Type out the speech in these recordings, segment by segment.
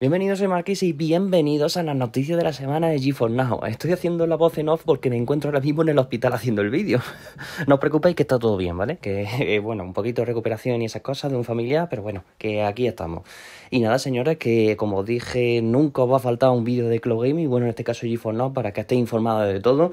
Bienvenidos, soy Marquis y bienvenidos a las noticias de la semana de 4 Now. Estoy haciendo la voz en off porque me encuentro ahora mismo en el hospital haciendo el vídeo. no os preocupéis que está todo bien, ¿vale? Que, eh, bueno, un poquito de recuperación y esas cosas de un familiar, pero bueno, que aquí estamos. Y nada, señores, que como dije, nunca os va a faltar un vídeo de Cloud Gaming, bueno, en este caso 4 Now, para que estéis informados de todo.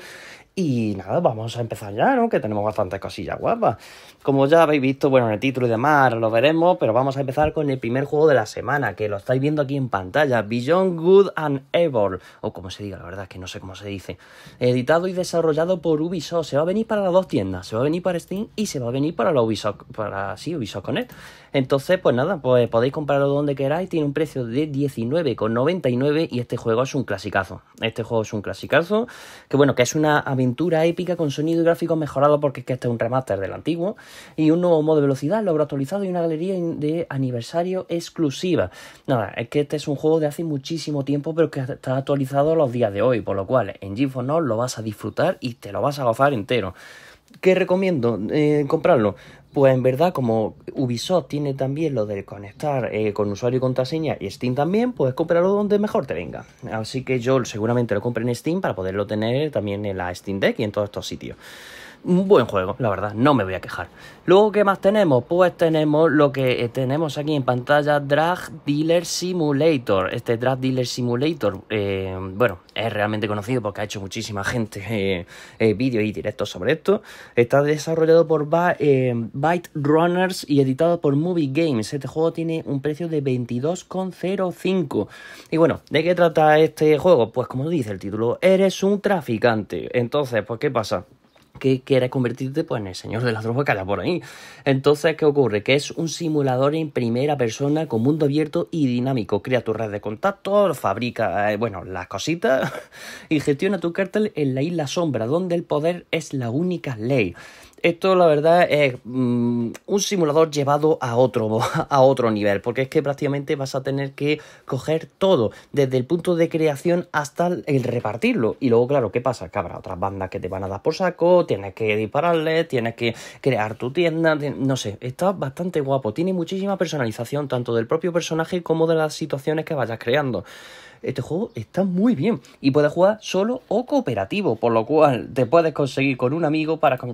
Y nada, vamos a empezar ya, ¿no? Que tenemos bastantes cosillas guapas. Como ya habéis visto, bueno, en el título y demás, lo veremos, pero vamos a empezar con el primer juego de la semana, que lo estáis viendo aquí en pantalla, Beyond Good and Evil, o como se diga, la verdad es que no sé cómo se dice, editado y desarrollado por Ubisoft, se va a venir para las dos tiendas, se va a venir para Steam y se va a venir para la Ubisoft, para sí, Ubisoft Connect. Entonces, pues nada, pues podéis comprarlo donde queráis, tiene un precio de 19,99 y este juego es un clasicazo. Este juego es un clasicazo, que bueno, que es una aventura épica con sonido y gráficos mejorado porque es que este es un remaster del antiguo y un nuevo modo de velocidad, logro actualizado y una galería de aniversario exclusiva. Nada, es que este es un juego de hace muchísimo tiempo, pero que está actualizado a los días de hoy, por lo cual en GeForce Now lo vas a disfrutar y te lo vas a gozar entero. ¿Qué recomiendo eh, comprarlo? Pues en verdad, como Ubisoft tiene también lo de conectar eh, con usuario y contraseña y Steam también, puedes comprarlo donde mejor te venga. Así que yo seguramente lo compré en Steam para poderlo tener también en la Steam Deck y en todos estos sitios un buen juego, la verdad, no me voy a quejar. Luego, ¿qué más tenemos? Pues tenemos lo que eh, tenemos aquí en pantalla, Drag Dealer Simulator. Este Drag Dealer Simulator, eh, bueno, es realmente conocido porque ha hecho muchísima gente eh, vídeos y directos sobre esto. Está desarrollado por Byte Runners y editado por Movie Games. Este juego tiene un precio de 22,05. Y bueno, ¿de qué trata este juego? Pues como dice el título, eres un traficante. Entonces, pues ¿qué pasa? que quieres convertirte pues, en el señor de la droga que haya por ahí. Entonces, ¿qué ocurre? Que es un simulador en primera persona con mundo abierto y dinámico. Crea tu red de contacto, fabrica, eh, bueno, las cositas y gestiona tu cártel en la isla sombra, donde el poder es la única ley. Esto, la verdad, es mm, un simulador llevado a otro, a otro nivel, porque es que prácticamente vas a tener que coger todo, desde el punto de creación hasta el repartirlo. Y luego, claro, ¿qué pasa? Que habrá otras bandas que te van a dar por saco, tienes que dispararle, tienes que crear tu tienda, no sé, está bastante guapo, tiene muchísima personalización tanto del propio personaje como de las situaciones que vayas creando este juego está muy bien y puedes jugar solo o cooperativo, por lo cual te puedes conseguir con un amigo para que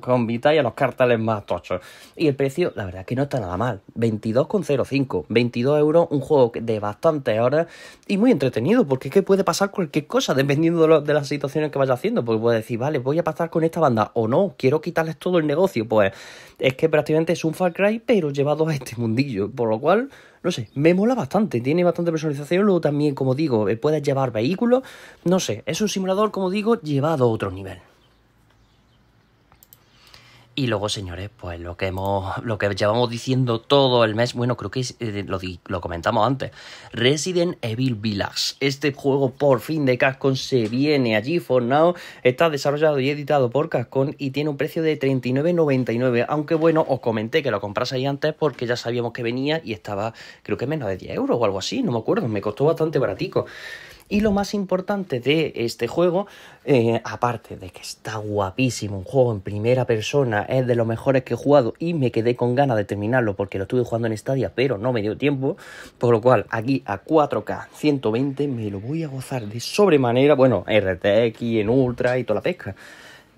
a los carteles más tochos. Y el precio, la verdad que no está nada mal, 22,05, 22 euros, un juego de bastantes horas y muy entretenido, porque es que puede pasar cualquier cosa dependiendo de, las situaciones que vayas haciendo, porque puedes decir, vale, voy a pasar con esta banda o no, quiero quitarles todo el negocio, pues es que prácticamente es un Far Cry, pero llevado a este mundillo, por lo cual... No sé, me mola bastante, tiene bastante personalización, luego también, como digo, eh, puedes llevar vehículos, no sé, es un simulador, como digo, llevado a otro nivel. Y luego, señores, pues lo que hemos, lo que llevamos diciendo todo el mes, bueno, creo que eh, lo, comentamos antes. Resident Evil Village. Este juego por fin de Cascon se viene allí for now. Está desarrollado y editado por Cascon y tiene un precio de 39.99. Aunque bueno, os comenté que lo ahí antes porque ya sabíamos que venía y estaba, creo que menos de 10 euros o algo así, no me acuerdo. Me costó bastante baratico. Y lo más importante de este juego, eh, aparte de que está guapísimo, un juego en primera persona, es de los mejores que he jugado y me quedé con ganas de terminarlo porque lo estuve jugando en Stadia, pero no me dio tiempo. Por lo cual, aquí a 4K 120 me lo voy a gozar de sobremanera, bueno, RTX en Ultra y toda la pesca.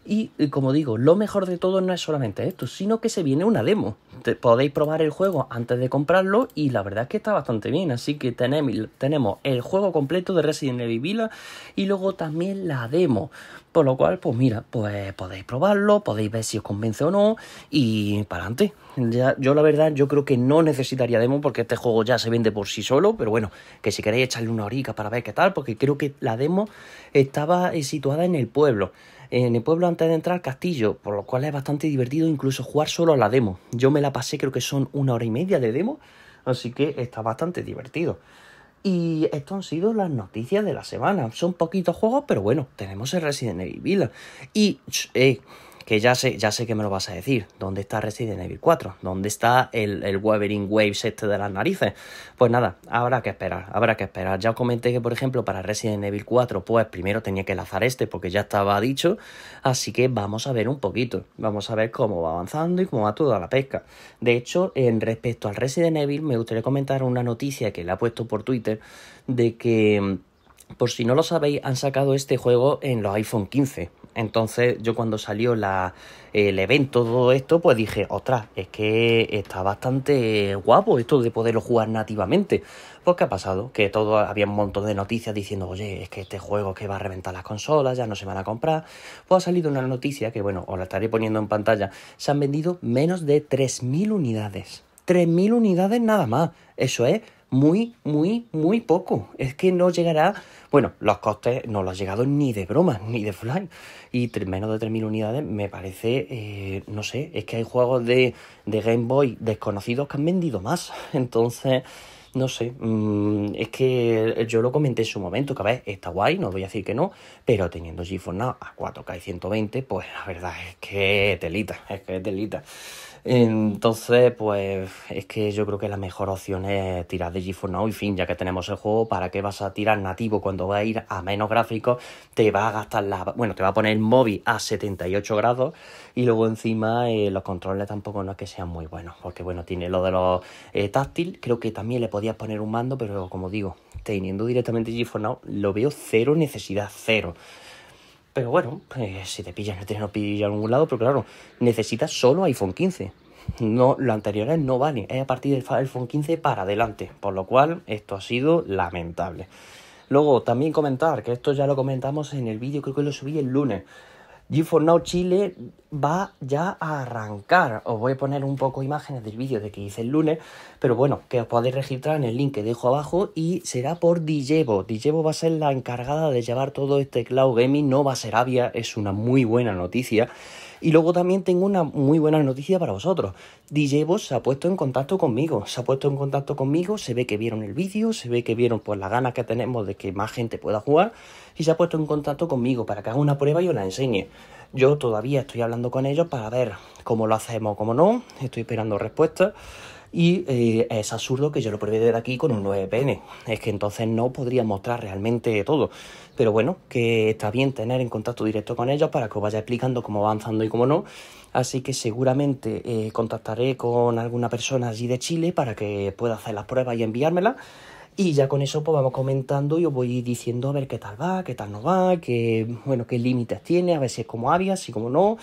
Y, como digo, lo mejor de todo no es solamente esto, sino que se viene una demo. podéis probar el juego antes de comprarlo y la verdad es que está bastante bien. Así que tenemos, tenemos el juego completo de Resident Evil y luego también la demo. Por lo cual, pues mira, pues podéis probarlo, podéis ver si os convence o no y para antes Ya, yo la verdad, yo creo que no necesitaría demo porque este juego ya se vende por sí solo, pero bueno, que si queréis echarle una horica para ver qué tal, porque creo que la demo estaba situada en el pueblo en el pueblo antes de entrar al castillo, por lo cual es bastante divertido incluso jugar solo a la demo. Yo me la pasé, creo que son una hora y media de demo, así que está bastante divertido. Y estas han sido las noticias de la semana. Son poquitos juegos, pero bueno, tenemos el Resident Evil Y, eh, que ya sé, ya sé que me lo vas a decir. ¿Dónde está Resident Evil 4? ¿Dónde está el, el Wolverine Waves este de las narices? Pues nada, habrá que esperar, habrá que esperar. Ya os comenté que, por ejemplo, para Resident Evil 4, pues primero tenía que lanzar este porque ya estaba dicho. Así que vamos a ver un poquito. Vamos a ver cómo va avanzando y cómo va toda la pesca. De hecho, en respecto al Resident Evil, me gustaría comentar una noticia que le ha puesto por Twitter de que... Mm, por si no lo sabéis, han sacado este juego en los iPhone 15. Entonces yo cuando salió el evento, todo esto, pues dije, ostras, es que está bastante guapo esto de poderlo jugar nativamente. Pues ¿qué ha pasado? Que todo, había un montón de noticias diciendo, oye, es que este juego es que va a reventar las consolas, ya no se van a comprar. Pues ha salido una noticia que, bueno, os la estaré poniendo en pantalla. Se han vendido menos de 3.000 unidades. 3.000 unidades nada más. Eso es muy, muy, muy poco. Es que no llegará, bueno, los costes no los ha llegado ni de broma, ni de fly. Y menos de 3.000 unidades me parece, eh, no sé, es que hay juegos de, Game Boy desconocidos que han vendido más. Entonces... No sé, mm, es que yo lo comenté en su momento, que a ver, está guay, no voy a decir que no, pero teniendo G4 Now a 4K y 120, pues la verdad es que telita, es que telita. Entonces, pues es que yo creo que la mejor opción es tirar de 4 Now y fin, ya que tenemos el juego, ¿para qué vas a tirar nativo cuando va a ir a menos gráficos? Te va a gastar la... Bueno, te va a poner el móvil a 78 grados y luego encima eh, los controles tampoco no es que sean muy buenos, porque bueno, tiene lo de los táctiles eh, táctil, creo que también le podías poner un mando, pero como digo, teniendo directamente 4 Now, lo veo cero necesidad, cero. Pero bueno, eh, si te pillas, no te no pillas a ningún lado, pero claro, necesitas solo iPhone 15. No, lo anterior no vale, es a partir del iPhone 15 para adelante, por lo cual esto ha sido lamentable. Luego, también comentar, que esto ya lo comentamos en el vídeo, creo que lo subí el lunes, G4 Now Chile va ya a arrancar. Os voy a poner un poco imágenes del vídeo de que hice el lunes, pero bueno, que os podéis registrar en el link que dejo abajo y será por Dijevo. Dijevo va a ser la encargada de llevar todo este cloud gaming, no va a ser Avia, es una muy buena noticia. Y luego también tengo una muy buena noticia para vosotros. DJ Boss se ha puesto en contacto conmigo, se ha puesto en contacto conmigo, se ve que vieron el vídeo, se ve que vieron pues las ganas que tenemos de que más gente pueda jugar y se ha puesto en contacto conmigo para que haga una prueba y os la enseñe. Yo todavía estoy hablando con ellos para ver cómo lo hacemos, cómo no, estoy esperando respuestas. Y eh, es absurdo que yo lo pruebe desde aquí con un 9PN. Es que entonces no podría mostrar realmente todo. Pero bueno, que está bien tener en contacto directo con ellos para que os vaya explicando cómo va avanzando y cómo no. Así que seguramente eh, contactaré con alguna persona allí de Chile para que pueda hacer las pruebas y enviármela Y ya con eso pues vamos comentando y os voy diciendo a ver qué tal va, qué tal no va, qué, bueno, qué límites tiene, a ver si es como había, si como no,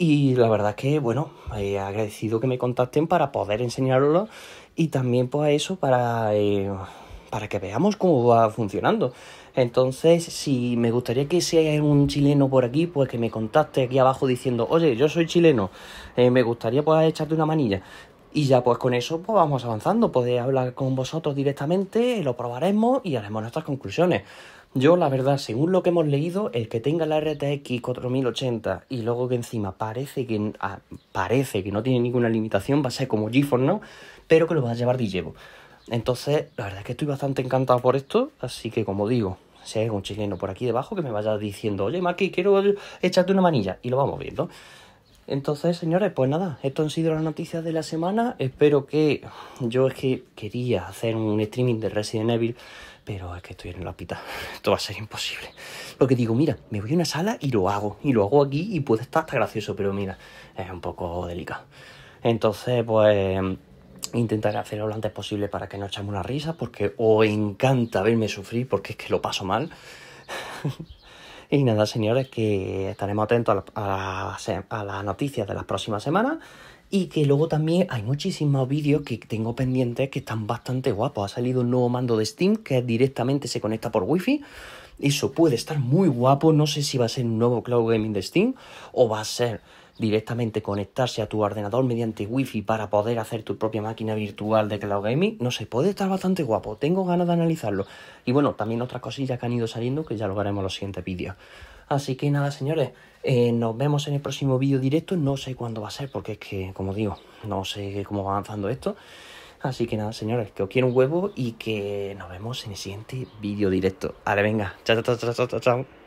y la verdad que, bueno, eh, agradecido que me contacten para poder enseñarlo y también pues eso para, eh, para que veamos cómo va funcionando. Entonces, si me gustaría que si hay algún chileno por aquí, pues que me contacte aquí abajo diciendo, oye, yo soy chileno, eh, me gustaría poder pues, echarte una manilla. Y ya pues con eso pues vamos avanzando, podéis hablar con vosotros directamente, lo probaremos y haremos nuestras conclusiones. Yo, la verdad, según lo que hemos leído, el que tenga la RTX 4080 y luego que encima parece que, ah, parece que no tiene ninguna limitación, va a ser como GeForce ¿no? pero que lo va a llevar de llevo. Entonces, la verdad es que estoy bastante encantado por esto, así que como digo, si hay algún chileno por aquí debajo que me vaya diciendo, oye, Maki, quiero echarte una manilla, y lo vamos viendo. Entonces, señores, pues nada, esto han sido las noticias de la semana. Espero que yo es que quería hacer un streaming de Resident Evil, pero es que estoy en la pita. Esto va a ser imposible. Porque digo, mira, me voy a una sala y lo hago. Y lo hago aquí y puede estar hasta gracioso, pero mira, es un poco delicado. Entonces, pues intentaré hacerlo lo antes posible para que no echemos una risa, porque os encanta verme sufrir, porque es que lo paso mal. y nada, señores, que estaremos atentos a las noticias de las próximas semanas y que luego también hay muchísimos vídeos que tengo pendientes que están bastante guapos. Ha salido un nuevo mando de Steam que directamente se conecta por Wi-Fi. Eso puede estar muy guapo. No sé si va a ser un nuevo Cloud Gaming de Steam o va a ser directamente conectarse a tu ordenador mediante wifi para poder hacer tu propia máquina virtual de cloud gaming, no sé, puede estar bastante guapo, tengo ganas de analizarlo. Y bueno, también otras cosillas que han ido saliendo que ya lo haremos en los siguientes vídeos. Así que nada, señores, eh, nos vemos en el próximo vídeo directo, no sé cuándo va a ser porque es que, como digo, no sé cómo va avanzando esto. Así que nada, señores, que os quiero un huevo y que nos vemos en el siguiente vídeo directo. Ahora venga, chao, chao, chao, chao, chao.